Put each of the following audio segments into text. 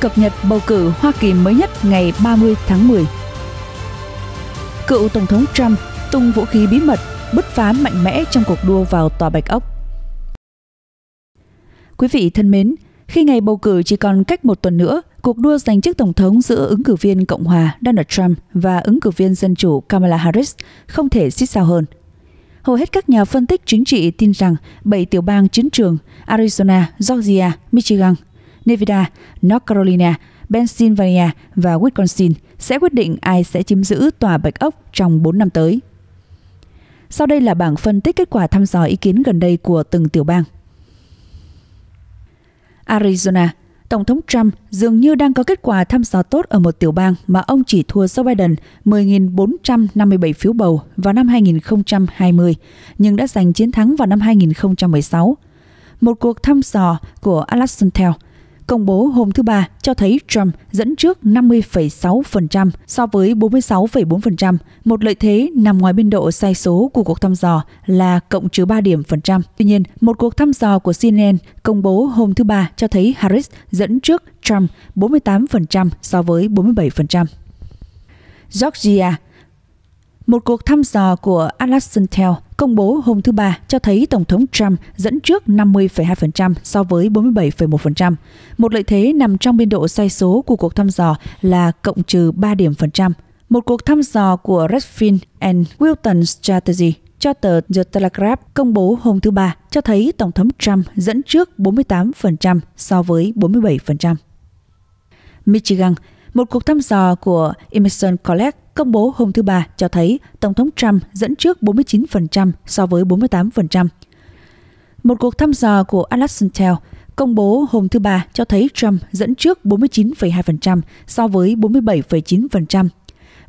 cập nhật bầu cử Hoa Kỳ mới nhất ngày 30 tháng 10. Cựu Tổng thống Trump tung vũ khí bí mật, bứt phá mạnh mẽ trong cuộc đua vào Tòa Bạch Ốc. Quý vị thân mến, khi ngày bầu cử chỉ còn cách một tuần nữa, cuộc đua giành chức Tổng thống giữa ứng cử viên Cộng hòa Donald Trump và ứng cử viên Dân chủ Kamala Harris không thể xít sao hơn. Hầu hết các nhà phân tích chính trị tin rằng 7 tiểu bang chiến trường Arizona, Georgia, Michigan, Nevada, North Carolina, Pennsylvania và Wisconsin sẽ quyết định ai sẽ chiếm giữ tòa Bạch Ốc trong 4 năm tới. Sau đây là bảng phân tích kết quả thăm dò ý kiến gần đây của từng tiểu bang. Arizona, Tổng thống Trump dường như đang có kết quả thăm dò tốt ở một tiểu bang mà ông chỉ thua Joe Biden 10.457 phiếu bầu vào năm 2020, nhưng đã giành chiến thắng vào năm 2016. Một cuộc thăm dò của alastair Tel công bố hôm thứ Ba cho thấy Trump dẫn trước 50,6% so với 46,4%, một lợi thế nằm ngoài biên độ sai số của cuộc thăm dò là cộng trừ 3 điểm phần trăm. Tuy nhiên, một cuộc thăm dò của CNN công bố hôm thứ Ba cho thấy Harris dẫn trước Trump 48% so với 47%. Georgia một cuộc thăm dò của Atlasentel công bố hôm thứ Ba cho thấy Tổng thống Trump dẫn trước 50,2% so với 47,1%. Một lợi thế nằm trong biên độ sai số của cuộc thăm dò là cộng trừ 3 điểm phần trăm. Một cuộc thăm dò của Redfin and Wilton Strategy cho tờ The Telegraph công bố hôm thứ Ba cho thấy Tổng thống Trump dẫn trước 48% so với 47%. Michigan một cuộc thăm dò của Emerson College công bố hôm thứ Ba cho thấy Tổng thống Trump dẫn trước 49% so với 48%. Một cuộc thăm dò của Atlas Intel công bố hôm thứ Ba cho thấy Trump dẫn trước 49,2% so với 47,9%.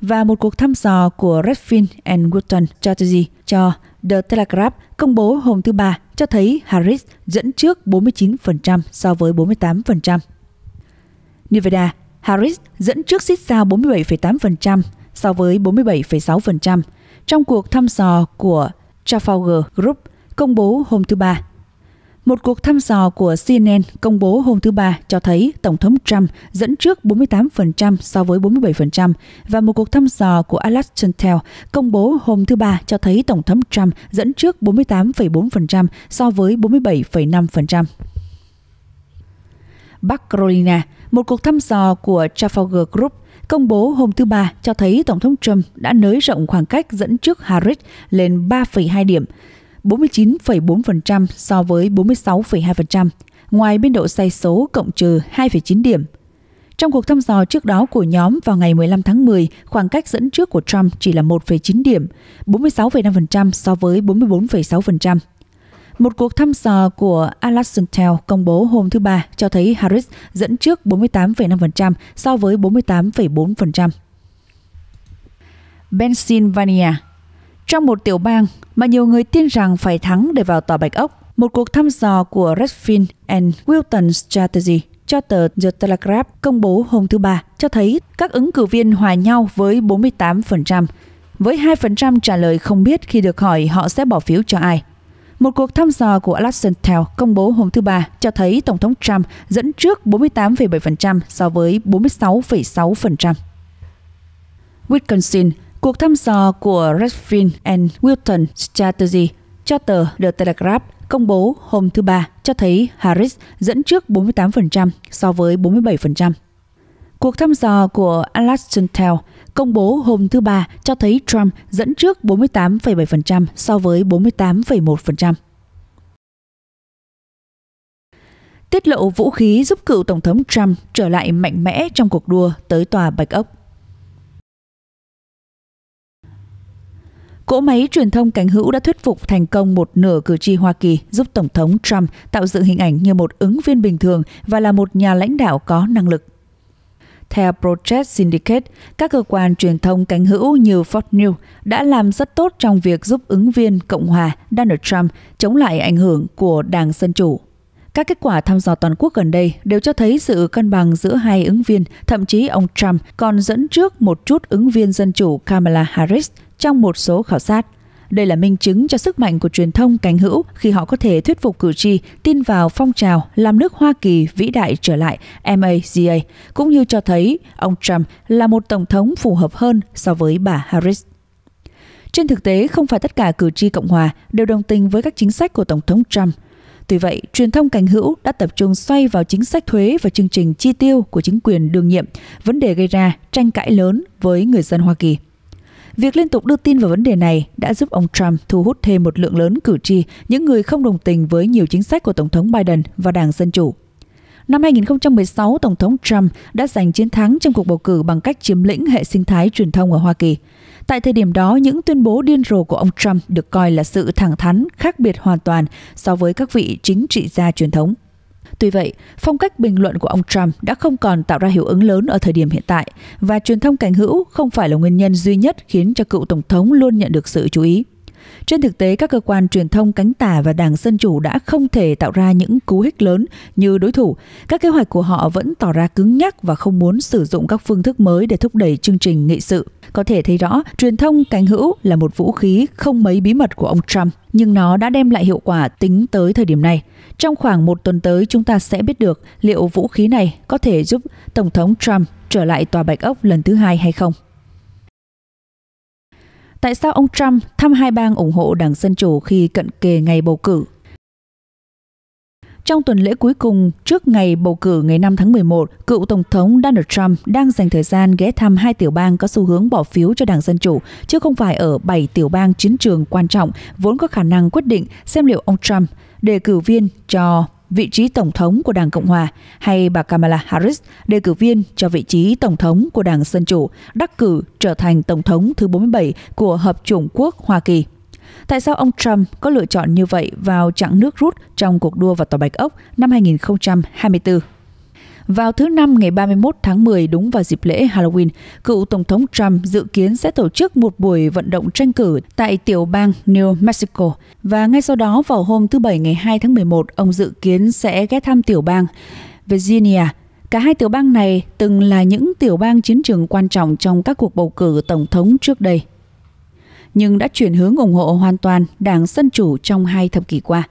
Và một cuộc thăm dò của Redfin and Wharton Strategy cho The Telegraph công bố hôm thứ Ba cho thấy Harris dẫn trước 49% so với 48%. Nevada Harris dẫn trước xích sao 47,8% so với 47,6% trong cuộc thăm dò của Trafalgar Group công bố hôm thứ Ba. Một cuộc thăm dò của CNN công bố hôm thứ Ba cho thấy Tổng thống Trump dẫn trước 48% so với 47% và một cuộc thăm dò của Alas Chantel công bố hôm thứ Ba cho thấy Tổng thống Trump dẫn trước 48,4% so với 47,5%. Bắc Carolina một cuộc thăm dò của Trafalgar Group công bố hôm thứ Ba cho thấy Tổng thống Trump đã nới rộng khoảng cách dẫn trước Harris lên 3,2 điểm, 49,4% so với 46,2%, ngoài biên độ sai số cộng trừ 2,9 điểm. Trong cuộc thăm dò trước đó của nhóm vào ngày 15 tháng 10, khoảng cách dẫn trước của Trump chỉ là 1,9 điểm, 46,5% so với 44,6%. Một cuộc thăm dò của Alexantel công bố hôm thứ Ba cho thấy Harris dẫn trước 48,5% so với 48,4%. Pennsylvania Trong một tiểu bang mà nhiều người tin rằng phải thắng để vào tòa Bạch Ốc, một cuộc thăm dò của Redfin and Wilton Strategy cho tờ The Telegraph công bố hôm thứ Ba cho thấy các ứng cử viên hòa nhau với 48%, với 2% trả lời không biết khi được hỏi họ sẽ bỏ phiếu cho ai. Một cuộc thăm dò của Alexantel công bố hôm thứ Ba cho thấy Tổng thống Trump dẫn trước 48,7% so với 46,6%. Wisconsin, cuộc thăm dò của Redfin and Wilton Strategy cho tờ The Telegraph công bố hôm thứ Ba cho thấy Harris dẫn trước 48% so với 47%. Cuộc thăm dò của Alexantel công bố hôm thứ Ba cho thấy Trump dẫn trước 48,7% so với 48,1%. Tiết lộ vũ khí giúp cựu Tổng thống Trump trở lại mạnh mẽ trong cuộc đua tới tòa Bạch Ốc. Cỗ máy truyền thông cánh hữu đã thuyết phục thành công một nửa cử tri Hoa Kỳ giúp Tổng thống Trump tạo dựng hình ảnh như một ứng viên bình thường và là một nhà lãnh đạo có năng lực. Theo Project Syndicate, các cơ quan truyền thông cánh hữu như Fox News đã làm rất tốt trong việc giúp ứng viên Cộng hòa Donald Trump chống lại ảnh hưởng của Đảng Dân Chủ. Các kết quả thăm dò toàn quốc gần đây đều cho thấy sự cân bằng giữa hai ứng viên, thậm chí ông Trump còn dẫn trước một chút ứng viên dân chủ Kamala Harris trong một số khảo sát. Đây là minh chứng cho sức mạnh của truyền thông cánh hữu khi họ có thể thuyết phục cử tri tin vào phong trào làm nước Hoa Kỳ vĩ đại trở lại MAGA, cũng như cho thấy ông Trump là một tổng thống phù hợp hơn so với bà Harris. Trên thực tế, không phải tất cả cử tri Cộng hòa đều đồng tình với các chính sách của Tổng thống Trump. Tuy vậy, truyền thông cánh hữu đã tập trung xoay vào chính sách thuế và chương trình chi tiêu của chính quyền đương nhiệm, vấn đề gây ra tranh cãi lớn với người dân Hoa Kỳ. Việc liên tục đưa tin vào vấn đề này đã giúp ông Trump thu hút thêm một lượng lớn cử tri, những người không đồng tình với nhiều chính sách của Tổng thống Biden và Đảng Dân Chủ. Năm 2016, Tổng thống Trump đã giành chiến thắng trong cuộc bầu cử bằng cách chiếm lĩnh hệ sinh thái truyền thông ở Hoa Kỳ. Tại thời điểm đó, những tuyên bố điên rồ của ông Trump được coi là sự thẳng thắn, khác biệt hoàn toàn so với các vị chính trị gia truyền thống. Tuy vậy, phong cách bình luận của ông Trump đã không còn tạo ra hiệu ứng lớn ở thời điểm hiện tại và truyền thông cảnh hữu không phải là nguyên nhân duy nhất khiến cho cựu tổng thống luôn nhận được sự chú ý. Trên thực tế, các cơ quan truyền thông cánh tả và Đảng Dân Chủ đã không thể tạo ra những cú hích lớn như đối thủ. Các kế hoạch của họ vẫn tỏ ra cứng nhắc và không muốn sử dụng các phương thức mới để thúc đẩy chương trình nghị sự có thể thấy rõ truyền thông cánh hữu là một vũ khí không mấy bí mật của ông Trump, nhưng nó đã đem lại hiệu quả tính tới thời điểm này. Trong khoảng một tuần tới, chúng ta sẽ biết được liệu vũ khí này có thể giúp Tổng thống Trump trở lại Tòa Bạch Ốc lần thứ hai hay không. Tại sao ông Trump thăm hai bang ủng hộ Đảng Dân Chủ khi cận kề ngày bầu cử? Trong tuần lễ cuối cùng trước ngày bầu cử ngày 5 tháng 11, cựu Tổng thống Donald Trump đang dành thời gian ghé thăm hai tiểu bang có xu hướng bỏ phiếu cho Đảng Dân Chủ, chứ không phải ở bảy tiểu bang chiến trường quan trọng vốn có khả năng quyết định xem liệu ông Trump đề cử viên cho vị trí tổng thống của Đảng Cộng hòa hay bà Kamala Harris, đề cử viên cho vị trí tổng thống của Đảng Dân chủ, đắc cử trở thành tổng thống thứ 47 của Hợp chủng quốc Hoa Kỳ. Tại sao ông Trump có lựa chọn như vậy vào chặng nước rút trong cuộc đua vào Tòa Bạch Ốc năm 2024? Vào thứ Năm ngày 31 tháng 10 đúng vào dịp lễ Halloween, cựu Tổng thống Trump dự kiến sẽ tổ chức một buổi vận động tranh cử tại tiểu bang New Mexico. Và ngay sau đó vào hôm thứ Bảy ngày 2 tháng 11, ông dự kiến sẽ ghé thăm tiểu bang Virginia. Cả hai tiểu bang này từng là những tiểu bang chiến trường quan trọng trong các cuộc bầu cử tổng thống trước đây nhưng đã chuyển hướng ủng hộ hoàn toàn Đảng Dân Chủ trong hai thập kỷ qua.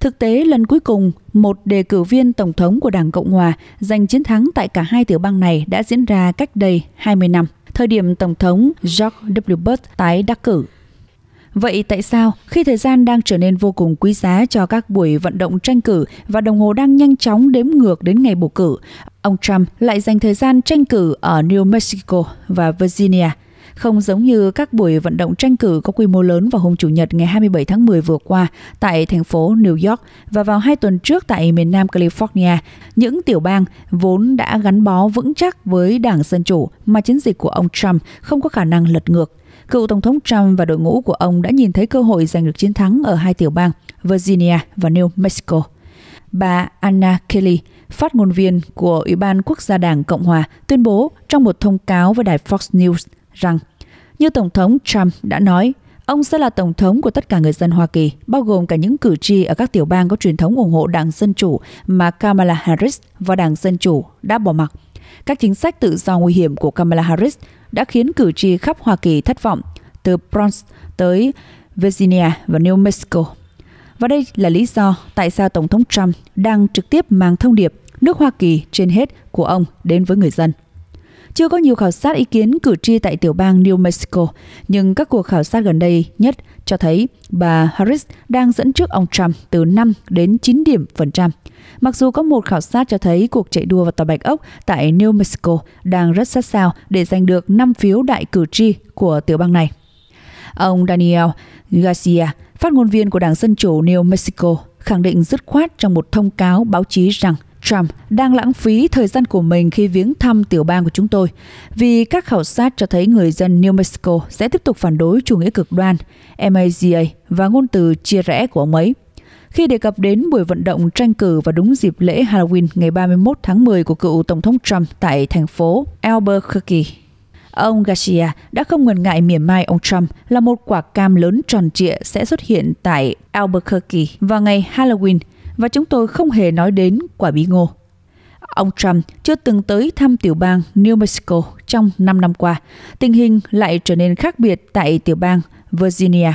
Thực tế, lần cuối cùng, một đề cử viên Tổng thống của Đảng Cộng Hòa giành chiến thắng tại cả hai tiểu bang này đã diễn ra cách đây 20 năm, thời điểm Tổng thống George W. Bush tái đắc cử. Vậy tại sao khi thời gian đang trở nên vô cùng quý giá cho các buổi vận động tranh cử và đồng hồ đang nhanh chóng đếm ngược đến ngày bầu cử, ông Trump lại dành thời gian tranh cử ở New Mexico và Virginia – không giống như các buổi vận động tranh cử có quy mô lớn vào hôm Chủ nhật ngày 27 tháng 10 vừa qua tại thành phố New York và vào hai tuần trước tại miền Nam California, những tiểu bang vốn đã gắn bó vững chắc với Đảng Dân Chủ mà chiến dịch của ông Trump không có khả năng lật ngược. Cựu Tổng thống Trump và đội ngũ của ông đã nhìn thấy cơ hội giành được chiến thắng ở hai tiểu bang Virginia và New Mexico. Bà Anna Kelly, phát ngôn viên của Ủy ban Quốc gia Đảng Cộng hòa, tuyên bố trong một thông cáo với đài Fox News – rằng như Tổng thống Trump đã nói, ông sẽ là Tổng thống của tất cả người dân Hoa Kỳ, bao gồm cả những cử tri ở các tiểu bang có truyền thống ủng hộ Đảng Dân Chủ mà Kamala Harris và Đảng Dân Chủ đã bỏ mặc. Các chính sách tự do nguy hiểm của Kamala Harris đã khiến cử tri khắp Hoa Kỳ thất vọng, từ Bronx tới Virginia và New Mexico. Và đây là lý do tại sao Tổng thống Trump đang trực tiếp mang thông điệp nước Hoa Kỳ trên hết của ông đến với người dân. Chưa có nhiều khảo sát ý kiến cử tri tại tiểu bang New Mexico, nhưng các cuộc khảo sát gần đây nhất cho thấy bà Harris đang dẫn trước ông Trump từ 5 đến 9 điểm phần trăm. Mặc dù có một khảo sát cho thấy cuộc chạy đua vào Tòa Bạch Ốc tại New Mexico đang rất sát sao để giành được 5 phiếu đại cử tri của tiểu bang này. Ông Daniel Garcia, phát ngôn viên của Đảng Dân Chủ New Mexico, khẳng định dứt khoát trong một thông cáo báo chí rằng – Trump đang lãng phí thời gian của mình khi viếng thăm tiểu bang của chúng tôi, vì các khảo sát cho thấy người dân New Mexico sẽ tiếp tục phản đối chủ nghĩa cực đoan, MAGA và ngôn từ chia rẽ của ông ấy. Khi đề cập đến buổi vận động tranh cử và đúng dịp lễ Halloween ngày 31 tháng 10 của cựu Tổng thống Trump tại thành phố Albuquerque, Ông Garcia đã không ngần ngại mỉa mai ông Trump là một quả cam lớn tròn trịa sẽ xuất hiện tại Albuquerque vào ngày Halloween – và chúng tôi không hề nói đến quả bí ngô. Ông Trump chưa từng tới thăm tiểu bang New Mexico trong 5 năm qua. Tình hình lại trở nên khác biệt tại tiểu bang Virginia,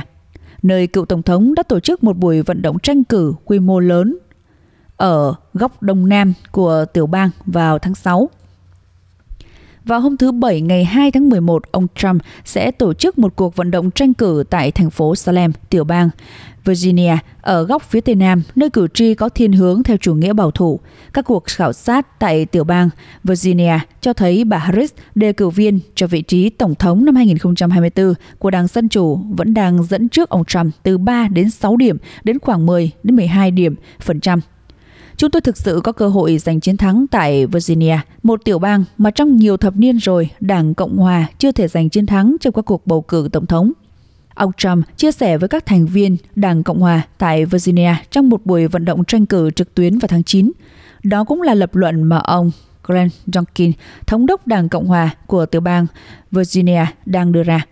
nơi cựu Tổng thống đã tổ chức một buổi vận động tranh cử quy mô lớn ở góc đông nam của tiểu bang vào tháng 6. Vào hôm thứ Bảy ngày 2 tháng 11, ông Trump sẽ tổ chức một cuộc vận động tranh cử tại thành phố Salem, tiểu bang Virginia, ở góc phía Tây Nam, nơi cử tri có thiên hướng theo chủ nghĩa bảo thủ. Các cuộc khảo sát tại tiểu bang Virginia cho thấy bà Harris, đề cử viên cho vị trí Tổng thống năm 2024 của Đảng Dân Chủ vẫn đang dẫn trước ông Trump từ 3 đến 6 điểm đến khoảng 10 đến 12 điểm phần trăm Chúng tôi thực sự có cơ hội giành chiến thắng tại Virginia, một tiểu bang mà trong nhiều thập niên rồi Đảng Cộng Hòa chưa thể giành chiến thắng trong các cuộc bầu cử tổng thống. Ông Trump chia sẻ với các thành viên Đảng Cộng Hòa tại Virginia trong một buổi vận động tranh cử trực tuyến vào tháng 9. Đó cũng là lập luận mà ông Glenn Youngkin, thống đốc Đảng Cộng Hòa của tiểu bang Virginia, đang đưa ra.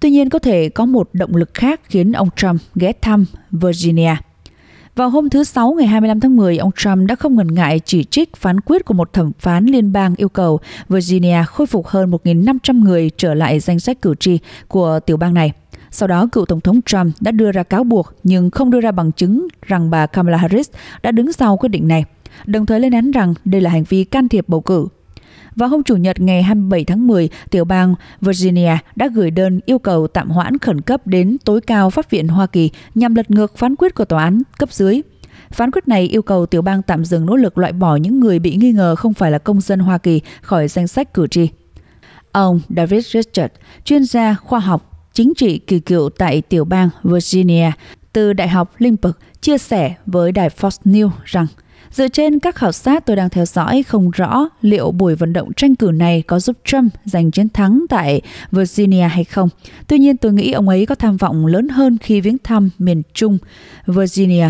Tuy nhiên, có thể có một động lực khác khiến ông Trump ghé thăm Virginia – vào hôm thứ Sáu ngày 25 tháng 10, ông Trump đã không ngần ngại chỉ trích phán quyết của một thẩm phán liên bang yêu cầu Virginia khôi phục hơn 1.500 người trở lại danh sách cử tri của tiểu bang này. Sau đó, cựu Tổng thống Trump đã đưa ra cáo buộc nhưng không đưa ra bằng chứng rằng bà Kamala Harris đã đứng sau quyết định này, đồng thời lên án rằng đây là hành vi can thiệp bầu cử. Vào hôm Chủ nhật ngày 27 tháng 10, tiểu bang Virginia đã gửi đơn yêu cầu tạm hoãn khẩn cấp đến tối cao Pháp viện Hoa Kỳ nhằm lật ngược phán quyết của tòa án cấp dưới. Phán quyết này yêu cầu tiểu bang tạm dừng nỗ lực loại bỏ những người bị nghi ngờ không phải là công dân Hoa Kỳ khỏi danh sách cử tri. Ông David Richard, chuyên gia khoa học chính trị kỳ cựu tại tiểu bang Virginia từ Đại học Lincoln, chia sẻ với đài Fox News rằng – Dựa trên các khảo sát tôi đang theo dõi không rõ liệu buổi vận động tranh cử này có giúp Trump giành chiến thắng tại Virginia hay không. Tuy nhiên tôi nghĩ ông ấy có tham vọng lớn hơn khi viếng thăm miền Trung Virginia.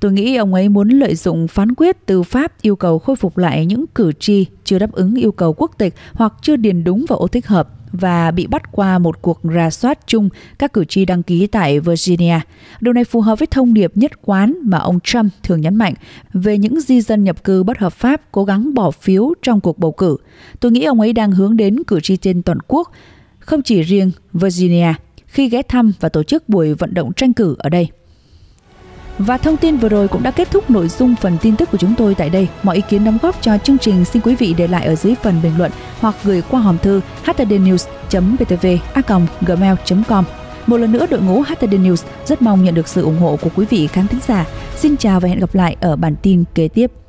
Tôi nghĩ ông ấy muốn lợi dụng phán quyết tư Pháp yêu cầu khôi phục lại những cử tri chưa đáp ứng yêu cầu quốc tịch hoặc chưa điền đúng vào ô thích hợp và bị bắt qua một cuộc rà soát chung các cử tri đăng ký tại Virginia. Điều này phù hợp với thông điệp nhất quán mà ông Trump thường nhấn mạnh về những di dân nhập cư bất hợp pháp cố gắng bỏ phiếu trong cuộc bầu cử. Tôi nghĩ ông ấy đang hướng đến cử tri trên toàn quốc, không chỉ riêng Virginia, khi ghé thăm và tổ chức buổi vận động tranh cử ở đây. Và thông tin vừa rồi cũng đã kết thúc nội dung phần tin tức của chúng tôi tại đây. Mọi ý kiến đóng góp cho chương trình xin quý vị để lại ở dưới phần bình luận hoặc gửi qua hòm thư htdnews.btv.gmail.com. Một lần nữa đội ngũ HTD News rất mong nhận được sự ủng hộ của quý vị khán thính giả. Xin chào và hẹn gặp lại ở bản tin kế tiếp.